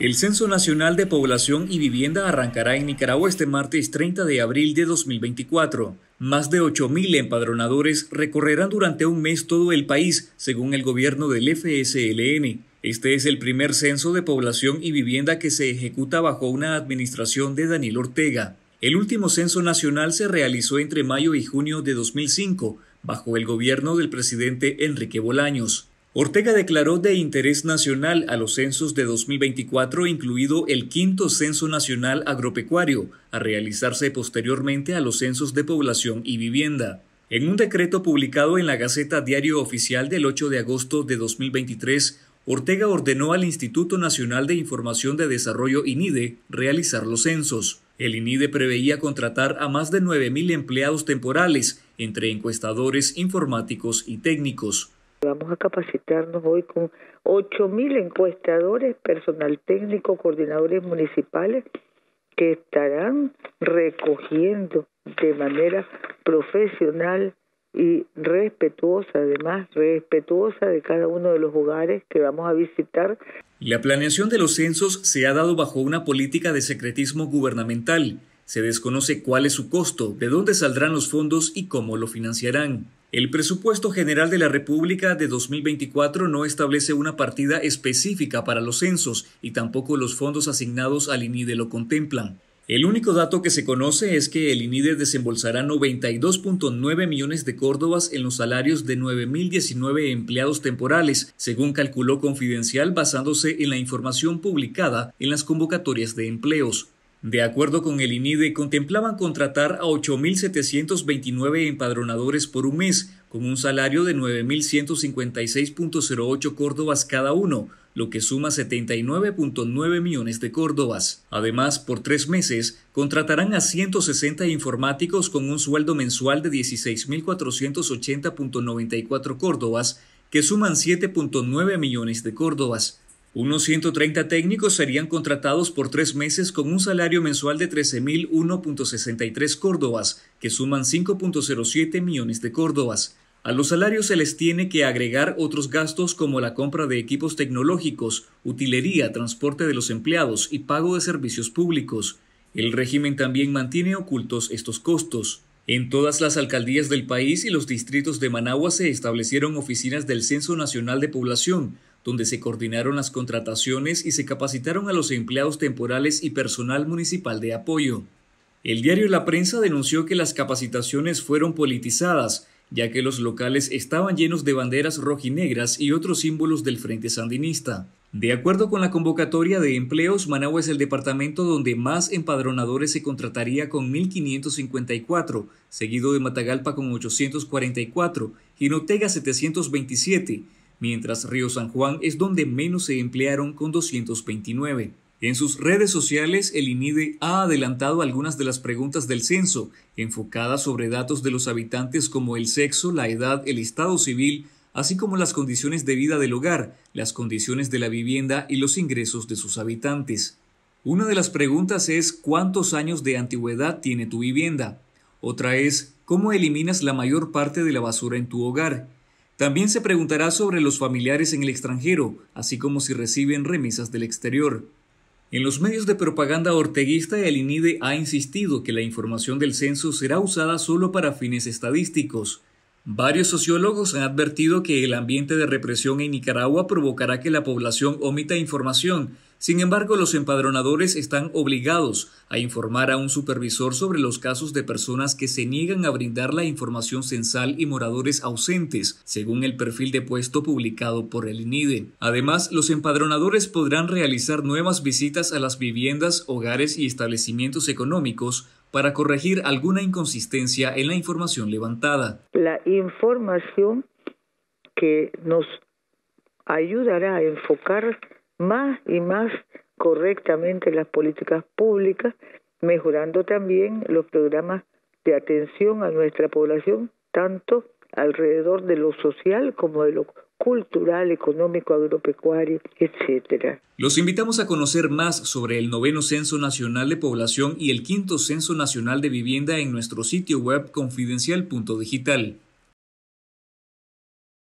El Censo Nacional de Población y Vivienda arrancará en Nicaragua este martes 30 de abril de 2024. Más de 8.000 empadronadores recorrerán durante un mes todo el país, según el gobierno del FSLN. Este es el primer censo de población y vivienda que se ejecuta bajo una administración de Daniel Ortega. El último censo nacional se realizó entre mayo y junio de 2005, bajo el gobierno del presidente Enrique Bolaños. Ortega declaró de interés nacional a los censos de 2024, incluido el quinto Censo Nacional Agropecuario, a realizarse posteriormente a los censos de población y vivienda. En un decreto publicado en la Gaceta Diario Oficial del 8 de agosto de 2023, Ortega ordenó al Instituto Nacional de Información de Desarrollo INIDE realizar los censos. El INIDE preveía contratar a más de 9.000 empleados temporales, entre encuestadores, informáticos y técnicos vamos a capacitarnos hoy con 8.000 encuestadores, personal técnico, coordinadores municipales que estarán recogiendo de manera profesional y respetuosa, además, respetuosa de cada uno de los lugares que vamos a visitar. La planeación de los censos se ha dado bajo una política de secretismo gubernamental. Se desconoce cuál es su costo, de dónde saldrán los fondos y cómo lo financiarán. El presupuesto general de la República de 2024 no establece una partida específica para los censos y tampoco los fondos asignados al INIDE lo contemplan. El único dato que se conoce es que el INIDE desembolsará 92.9 millones de córdobas en los salarios de 9.019 empleados temporales, según calculó Confidencial basándose en la información publicada en las convocatorias de empleos. De acuerdo con el INIDE, contemplaban contratar a 8.729 empadronadores por un mes, con un salario de 9.156.08 córdobas cada uno, lo que suma 79.9 millones de córdobas. Además, por tres meses, contratarán a 160 informáticos con un sueldo mensual de 16.480.94 córdobas, que suman 7.9 millones de córdobas. Unos 130 técnicos serían contratados por tres meses con un salario mensual de 13.001.63 córdobas, que suman 5.07 millones de córdobas. A los salarios se les tiene que agregar otros gastos como la compra de equipos tecnológicos, utilería, transporte de los empleados y pago de servicios públicos. El régimen también mantiene ocultos estos costos. En todas las alcaldías del país y los distritos de Managua se establecieron oficinas del Censo Nacional de Población, donde se coordinaron las contrataciones y se capacitaron a los empleados temporales y personal municipal de apoyo. El diario La Prensa denunció que las capacitaciones fueron politizadas, ya que los locales estaban llenos de banderas rojinegras y otros símbolos del Frente Sandinista. De acuerdo con la convocatoria de empleos, Managua es el departamento donde más empadronadores se contrataría con 1.554, seguido de Matagalpa con 844, Jinotega 727, mientras Río San Juan es donde menos se emplearon con 229. En sus redes sociales, el INIDE ha adelantado algunas de las preguntas del censo, enfocadas sobre datos de los habitantes como el sexo, la edad, el estado civil, así como las condiciones de vida del hogar, las condiciones de la vivienda y los ingresos de sus habitantes. Una de las preguntas es ¿cuántos años de antigüedad tiene tu vivienda? Otra es ¿cómo eliminas la mayor parte de la basura en tu hogar? También se preguntará sobre los familiares en el extranjero, así como si reciben remisas del exterior. En los medios de propaganda orteguista, el INIDE ha insistido que la información del censo será usada solo para fines estadísticos. Varios sociólogos han advertido que el ambiente de represión en Nicaragua provocará que la población omita información sin embargo, los empadronadores están obligados a informar a un supervisor sobre los casos de personas que se niegan a brindar la información censal y moradores ausentes, según el perfil de puesto publicado por el INIDE. Además, los empadronadores podrán realizar nuevas visitas a las viviendas, hogares y establecimientos económicos para corregir alguna inconsistencia en la información levantada. La información que nos ayudará a enfocar más y más correctamente las políticas públicas, mejorando también los programas de atención a nuestra población, tanto alrededor de lo social como de lo cultural, económico, agropecuario, etcétera. Los invitamos a conocer más sobre el noveno Censo Nacional de Población y el quinto Censo Nacional de Vivienda en nuestro sitio web confidencial.digital.